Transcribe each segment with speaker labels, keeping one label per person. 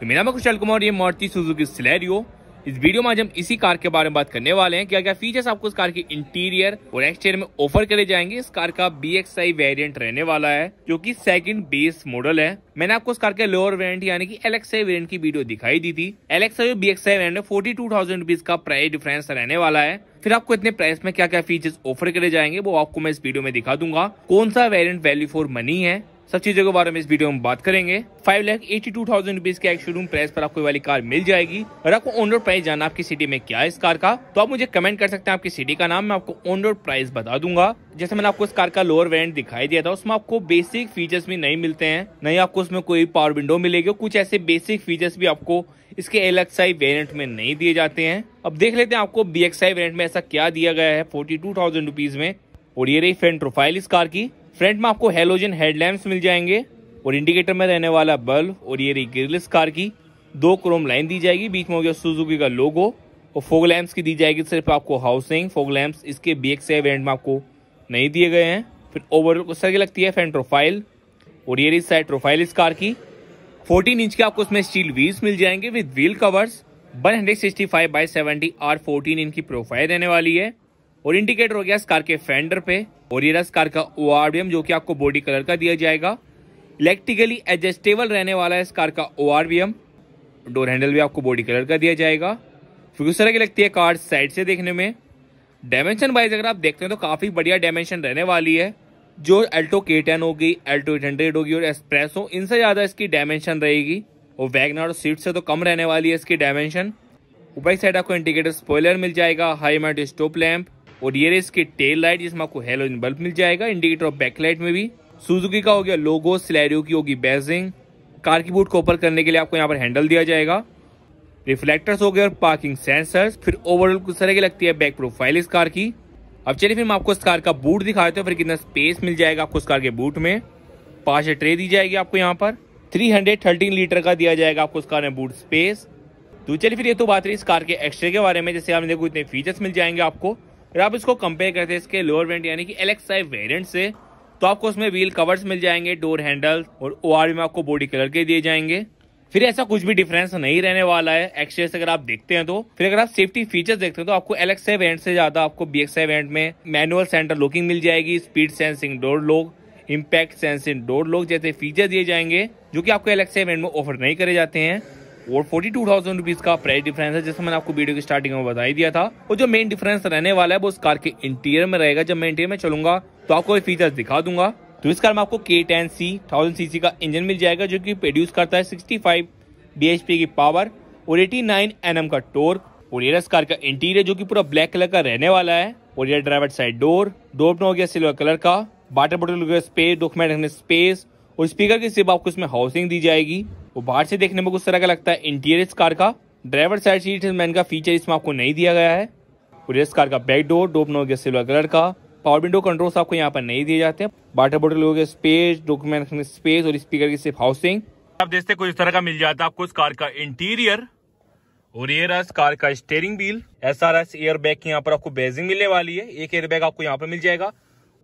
Speaker 1: तो मेरा नाम कुशल कुमार ये मारुति सुजुकी सिलेरियो इस वीडियो में आज हम इसी कार के बारे में बात करने वाले हैं क्या क्या फीचर्स आपको इस कार के इंटीरियर और एक्सटीरियर में ऑफर करे जाएंगे इस कार का बी एक्स आई वेरियंट रहने वाला है जो कि सेकंड बेस मॉडल है मैंने आपको इस कार के लोअर वेरियंट यानी कि एलेक्साई वेरियंट की वीडियो दिखाई दी थी एलेक्साई और B X I variant forty two thousand rupees का प्राइस डिफरेंस रहने वाला है फिर आपको इतने प्राइस में क्या क्या फीचर्स ऑफर करे जाएंगे वो आपको मैं इस वीडियो में दिखा दूंगा कौन सा वेरियंट वैल्यू फॉर मनी है सब चीज़ों के बारे में इस वीडियो में बात करेंगे five lakh eighty two thousand rupees के एक शोरूम प्राइस पर आपको वाली कार मिल जाएगी और आपको ऑन रोड प्राइस जाना आपकी सिटी में क्या है इस कार का तो आप मुझे कमेंट कर सकते हैं आपकी सिटी का नाम मैं आपको ऑन रोड प्राइस बता दूंगा जैसे मैंने आपको इस कार का लोअर वेरियंट दिखाई दिया था उसमें आपको बेसिक फीचर्स भी नहीं मिलते हैं नहीं आपको उसमें कोई पावर विंडो मिलेगी कुछ ऐसे बेसिक फीचर्स भी आपको इसके एल एक्स आई वेरियंट में नहीं दिए जाते हैं अब देख लेते हैं आपको बी एक्स आई वेरियंट में ऐसा क्या दिया गया है फोर्टी टू थाउजेंड रुपीज में और ये रही फ्रंट प्रोफाइल इस कार की फ्रंट में आपको हेलोजन हेडलैम्प मिल जाएंगे और इंडिकेटर में रहने वाला बल्ब और ये रही कार की दो क्रोम लाइन दी जाएगी बीच में हो गया सुजुकी का लोगो और फोग लैम्प्स की दी जाएगी सिर्फ आपको हाउसिंग फोग लैम्प इसके बी एक्स वेरियंट में आपको नहीं दिए गए हैं फिर ओवरऑल को की लगती है फ्रंट प्रोफाइल और ये रही साइड प्रोफाइल इस कार की 14 इंच के आपको इसमें स्टील व्हील्स मिल जाएंगे with wheel covers 165 by seventy R 14 इनकी प्रोफाइल रहने वाली है और इंडिकेटर हो गया इस कार के फेंडर पे और ये इस कार का ओ जो कि आपको बॉडी कलर का दिया जाएगा इलेक्ट्रिकली एडजस्टेबल रहने वाला है इस कार का ओ डोर हैंडल भी आपको बॉडी कलर का दिया जाएगा फ्यूचर की लगती है कार साइड से देखने में डायमेंशन वाइज अगर आप देखते हैं तो काफ़ी बढ़िया डायमेंशन रहने वाली है जो एल्टो के टेन होगी एल्टो एट हंड्रेड होगी और हो इनसे ज़्यादा इसकी डायमेंशन रहेगी और वैगनार और सीट से तो कम रहने वाली है इसकी डायमेंशन ऊपर साइड आपको इंडिकेटर स्पॉयलर मिल जाएगा हाई माइट स्टोप लैम्प और ये इसके टेल लाइट जिसमें आपको हेलोजन बल्ब मिल जाएगा इंडिकेटर और बैकलाइट में भी सुजुकी का हो गया लोगो सिलेरियो की होगी बेजिंग कार की बूट को ओपन करने के लिए आपको यहाँ पर हैंडल दिया जाएगा रिफ्लेक्टर्स हो गए और पार्किंग सेंसर्स फिर ओवरऑल कुछ तरह की लगती है बैक प्रोफाइल इस कार की अब चलिए फिर हम आपको इस कार का बूट दिखा देते हैं फिर कितना स्पेस मिल जाएगा आपको इस कार के बूट में पांच ट्रे दी जाएगी आपको यहाँ पर 313 लीटर का दिया जाएगा आपको इस कार में बूट स्पेस तो चलिए फिर ये तो बात रही इस कार के एक्स्ट्रा के बारे में जैसे आपने देखो इतने फीचर्स मिल जाएंगे आपको अगर आप इसको कंपेयर करते हैं इसके लोअर वेरियंट यानी कि एलेक्स आई वेरियंट से तो आपको उसमें व्हील कवर्स मिल जाएंगे डोर हैंडल और ओ में आपको बॉडी कलर के दिए जाएंगे फिर ऐसा कुछ भी डिफरेंस नहीं रहने वाला है एक्सचेंज अगर आप देखते हैं तो फिर अगर आप सेफ्टी फीचर्स देखते हैं तो आपको एलेक्स वेरियंट से ज्यादा आपको बी एक्स वेरियंट में मैनुअल सेंटर लुकिंग मिल जाएगी speed sensing door lock impact sensing door lock जैसे फीचर दिए जाएंगे जो कि आपको एलेक्सा इवेंट में ऑफर नहीं करे जाते हैं और फोर्टी टू थाउजेंड रुपीज का प्राइस डिफरेंस है जैसे मैंने आपको वीडियो की स्टार्टिंग में बताई दिया था और जो मेन डिफरेंस रहने वाला है वो उस कार के इंटीरियर में रहेगा जब मैं इंटीरियर में चलूंगा तो आपको फीचर फीचर्स दिखा दूंगा तो इस कार में आपको K ten C thousand CC का इंजन मिल जाएगा जो की प्रोड्यूस करता है सिक्सटी फाइव बीएचपी की पावर और एटी नाइन एम का टोर्क और ये कार का इंटीरियर जो की पूरा ब्लैक कलर का रहने वाला है और ये ड्राइवर साइड डोर डोर हो गया सिल्वर कलर का वाटर बॉटल स्पेस डॉक्यूमेंट रखने स्पेस और स्पीकर के सिर्फ आपको इसमें हाउसिंग दी जाएगी वो बाहर से देखने में कुछ तरह का लगता है इंटीरियर इस कार का ड्राइवर साइड सीट मैन का फीचर इसमें आपको नहीं दिया गया है और इस कार का बैक डोर डोप नो सिल्वर कलर का पावर विंडो कंट्रोल्स आपको यहाँ पर नहीं दिए जाते हैं वाटर बॉटल हो गया स्पेस डॉक्यूमेंट रखने स्पेस और स्पीकर की सिर्फ हाउसिंग आप देखते कुछ इस तरह का मिल जाता है आपको इस कार का इंटीरियर और ये रहा इस कार का steering wheel S R S air bag की यहाँ पर आपको बेजिंग मिलने वाली है एक एयर बैग आपको यहाँ पर मिल जाएगा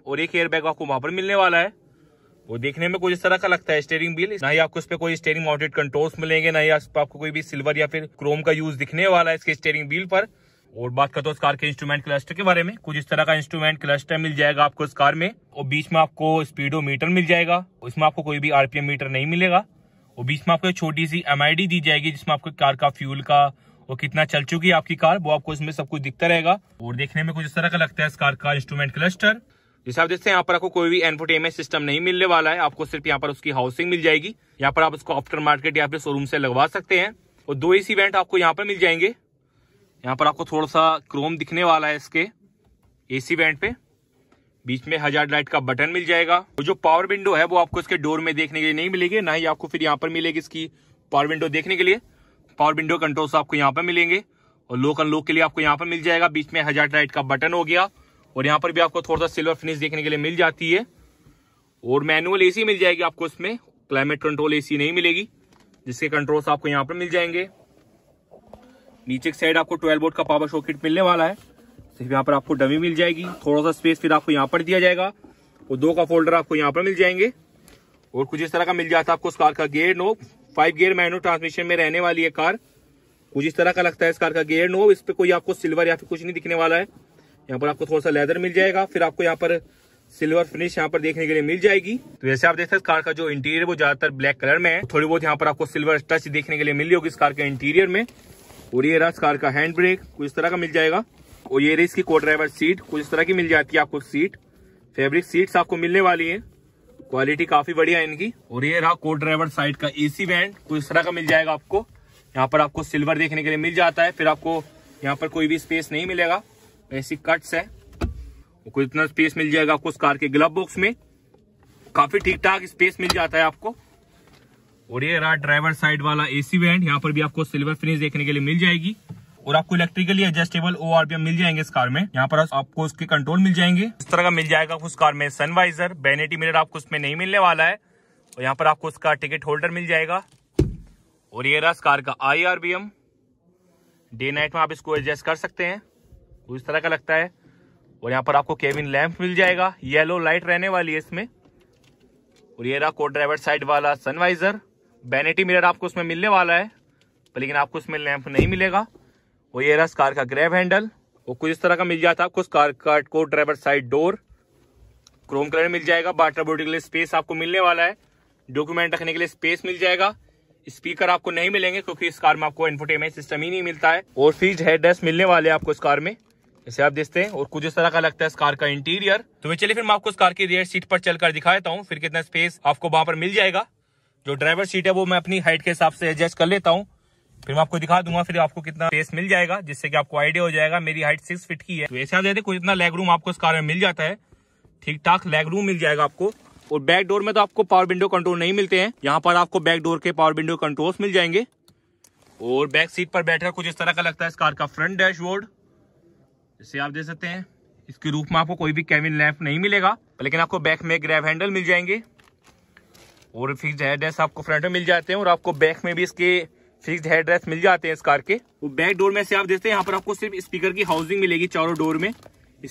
Speaker 1: और एक एयर बैग आपको वहां पर मिलने वाला है वो देखने में कुछ इस तरह का लगता है स्टेयरिंग व्हील ना ही आपको इस पे कोई स्टेयरिंग माउंटेड कंट्रोल्स मिलेंगे ना ही आपको कोई भी सिल्वर या फिर क्रोम का यूज दिखने वाला है इसके स्टेयरिंग व्हील पर और बात करते हो इस कार के इंस्ट्रूमेंट क्लस्टर के बारे में कुछ इस तरह का इंस्ट्रूमेंट क्लस्टर मिल जाएगा आपको इस कार में और बीच में आपको स्पीडो मीटर मिल जाएगा इसमें आपको कोई भी आरपीएम मीटर नहीं मिलेगा और बीच में आपको छोटी सी एम दी जाएगी जिसमें आपको कार का फ्यूल का और कितना चल चुकी है आपकी कार वो आपको इसमें सब कुछ दिखता रहेगा और देखने में कुछ इस तरह का लगता है इस कार का इंस्ट्रूमेंट क्लस्टर जैसे आप देखते हैं यहाँ पर आपको कोई भी एनफोटेमेंट सिस्टम नहीं मिलने वाला है आपको सिर्फ यहाँ पर उसकी हाउसिंग मिल जाएगी यहाँ पर आप उसको आफ्टर मार्केट या फिर शोरूम से लगवा सकते हैं और दो एसी वेंट आपको यहाँ पर मिल जाएंगे यहाँ पर आपको थोड़ा सा क्रोम दिखने वाला है इसके एसी वेंट पे बीच में हजार लाइट का बटन मिल जाएगा और जो पावर विंडो है वो आपको इसके डोर में देखने के लिए नहीं मिलेगी ना ही आपको फिर यहाँ पर मिलेगी इसकी पावर विंडो देखने के लिए पावर विंडो कंट्रोल्स आपको यहाँ पर मिलेंगे और लोक अनलोक के लिए आपको यहाँ पर मिल जाएगा बीच में हजार लाइट का बटन हो गया और यहाँ पर भी आपको थोड़ा सा सिल्वर फिनिश देखने के लिए मिल जाती है और मैनुअल एसी मिल जाएगी आपको इसमें क्लाइमेट कंट्रोल एसी नहीं मिलेगी जिसके कंट्रोल्स आपको यहाँ पर मिल जाएंगे नीचे की साइड आपको ट्वेल्व बोर्ड का पावर शॉकेट मिलने वाला है सिर्फ यहाँ पर आपको डमी मिल जाएगी थोड़ा सा स्पेस फिर आपको यहाँ पर दिया जाएगा और दो का फोल्डर आपको यहाँ पर मिल जाएंगे और कुछ इस तरह का मिल जाता है आपको उस कार का gear knob five gear manual transmission में रहने वाली है कार कुछ इस तरह का लगता है इस कार का गेयर नोब इस पर कोई आपको सिल्वर या फिर कुछ नहीं दिखने वाला है यहाँ पर आपको थोड़ा सा लेदर मिल जाएगा फिर आपको यहाँ पर सिल्वर फिनिश यहाँ पर देखने के लिए मिल जाएगी तो जैसे आप देख सकते कार का जो इंटीरियर वो ज्यादातर ब्लैक कलर में है थोड़ी बहुत यहाँ पर आपको सिल्वर टच देखने के लिए मिली होगी इस कार के इंटीरियर में और ये रहा इस कार का हैंड ब्रेक कुछ इस तरह का मिल जाएगा और ये रही इसकी को ड्राइवर सीट कुछ इस तरह की मिल जाती है आपको सीट फेब्रिक सीट आपको मिलने वाली है क्वालिटी काफी बढ़िया है इनकी और ये रहा को ड्राइवर साइड का एसी वैंड कुछ इस तरह का मिल जाएगा आपको यहाँ पर आपको सिल्वर देखने के लिए मिल जाता है फिर आपको यहाँ पर कोई भी स्पेस नहीं मिलेगा ऐसी कट्स है आपको इतना स्पेस मिल जाएगा आपको कार के ग्लब बॉक्स में काफी ठीक ठाक स्पेस मिल जाता है आपको और ये रहा ड्राइवर साइड वाला एसी वैंड यहाँ पर भी आपको सिल्वर फिनिश देखने के लिए मिल जाएगी और आपको इलेक्ट्रिकली एडजस्टेबल ओ आरपीएम मिल जाएंगे इस कार में यहाँ पर आपको उसके कंट्रोल मिल जाएंगे इस तरह का मिल जाएगा उस कार में सनवाइजर बेनेटी मिरर आपको उसमें नहीं मिलने वाला है और यहाँ पर आपको उसका टिकट होल्डर मिल जाएगा और ये रहा इस कार का आई डे नाइट में आप इसको एडजस्ट कर सकते हैं तो इस तरह का लगता है और यहाँ पर आपको केबिन लैंप मिल जाएगा येलो लाइट रहने वाली है इसमें और ये रहा को ड्राइवर साइड वाला सनवाइजर बैनेटी मिरर आपको उसमें मिलने वाला है पर लेकिन आपको उसमें लैंप नहीं मिलेगा और ये रहा कार का ग्रैब हैंडल वो कुछ इस तरह का मिल जाता है आपको कार का को driver side door chrome colour मिल जाएगा बाटर बोर्ड के लिए स्पेस आपको मिलने वाला है डॉक्यूमेंट रखने के लिए स्पेस मिल जाएगा स्पीकर आपको नहीं मिलेंगे क्योंकि इस कार में आपको इन्फोटेमेंट सिस्टम ही नहीं मिलता है और फ्रीज हेड डेस्क मिलने वाले आपको इस कार में इसे आप देखते हैं और कुछ इस तरह का लगता है इस कार का इंटीरियर तो मैं चलिए फिर मैं आपको इस कार की रियर सीट पर चलकर दिखाता हूँ फिर कितना स्पेस आपको वहां पर मिल जाएगा जो ड्राइवर सीट है वो मैं अपनी हाइट के हिसाब से एडजस्ट कर लेता हूँ फिर मैं आपको दिखा दूंगा फिर आपको कितना स्पेस मिल जाएगा जिससे की आपको आइडिया हो जाएगा मेरी हाइट सिक्स फीट की है तो ऐसे आप देखते कुछ इतना लेग रूम आपको इस कार में मिल जाता है ठीक ठाक लेग रूम मिल जाएगा आपको और बैक डोर में तो आपको पावर विंडो कंट्रोल नहीं मिलते हैं यहाँ पर आपको बैक डोर के पावर विंडो कंट्रोल्स मिल जाएंगे और बैक सीट पर बैठकर कुछ इस तरह का लगता है इस कार का फ्रंट डैशबोर्ड जैसे आप देख सकते हैं इसके रूफ में आपको कोई भी कैबिन लैंप नहीं मिलेगा लेकिन आपको बैक में ग्रैब हैंडल मिल जाएंगे और फिक्स हेड रेस्ट आपको फ्रंट में मिल जाते हैं और आपको बैक में भी इसके फिक्स हेड रेस्ट मिल जाते हैं इस कार के तो बैक डोर में से आप देखते हैं यहाँ पर आपको सिर्फ स्पीकर की हाउसिंग मिलेगी चारों डोर में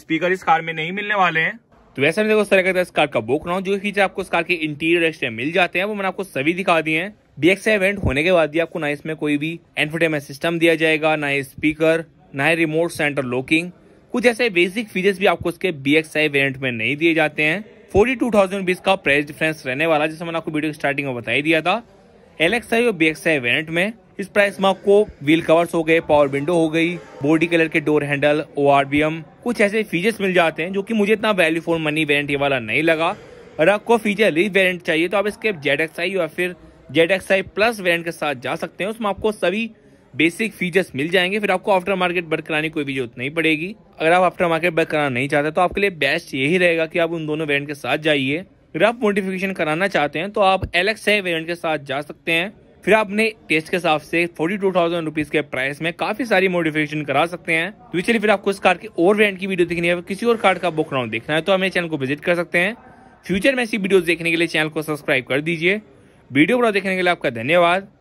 Speaker 1: स्पीकर इस कार में नहीं मिलने वाले हैं तो वैसे मैं देखो लगा था इस कार का बुक रहा जो फीचर आपको इस कार के इंटीरियर एक्सट्रा मिल जाते हैं वो मैंने आपको सभी दिखा दिए हैं बी इवेंट होने के बाद भी आपको ना इसमें कोई भी एनफोटेमेंट सिस्टम दिया जाएगा ना स्पीकर ना ही रिमोट सेंटर लॉकिंग कुछ ऐसे बेसिक फीचर्स भी आपको इसके बी एक्स में नहीं दिए जाते हैं फोर्टी टू थाउजेंड बीस का प्राइस डिफरेंस रहने वाला जैसे मैंने आपको वीडियो की स्टार्टिंग में बताई दिया था एल एक्स आई और बी एक्स आई वेरियंट में इस प्राइस में आपको व्हील कवर्स हो गए पावर विंडो हो गई बॉडी कलर के डोर हैंडल ओ कुछ ऐसे फीचर्स मिल जाते हैं जो कि मुझे इतना वैल्यू फॉर मनी वेरियंट ये वाला नहीं लगा और आपको फीचर रिच वेरियंट चाहिए तो आप इसके जेड एक्स आई या फिर Z X I plus variant के साथ जा सकते हैं उसमें आपको सभी बेसिक फीचर्स मिल जाएंगे फिर आपको आफ्टर मार्केट बर्क कराने की कोई भी जरूरत नहीं पड़ेगी अगर आप आफ्टर मार्केट बर्क कराना नहीं चाहते तो आपके लिए बेस्ट यही रहेगा कि आप उन दोनों वेरियंट के साथ जाइए अगर आप मोडिफिकेशन कराना चाहते हैं तो आप एलेक्स है वेरियंट के साथ जा सकते हैं फिर आप अपने टेस्ट के हिसाब से फोर्टी टू थाउजेंड रुपीज के प्राइस में काफी सारी मोडिफिकेशन करा सकते हैं तो चलिए फिर आपको इस कार्ड की और वेरियंट की वीडियो देखनी है किसी और कार्ड का बुक राउंड देखना है तो हमें चैनल को विजिट कर सकते हैं फ्यूचर में ऐसी वीडियोस देखने के लिए चैनल को सब्सक्राइब कर दीजिए वीडियो पूरा देखने के लिए आपका धन्यवाद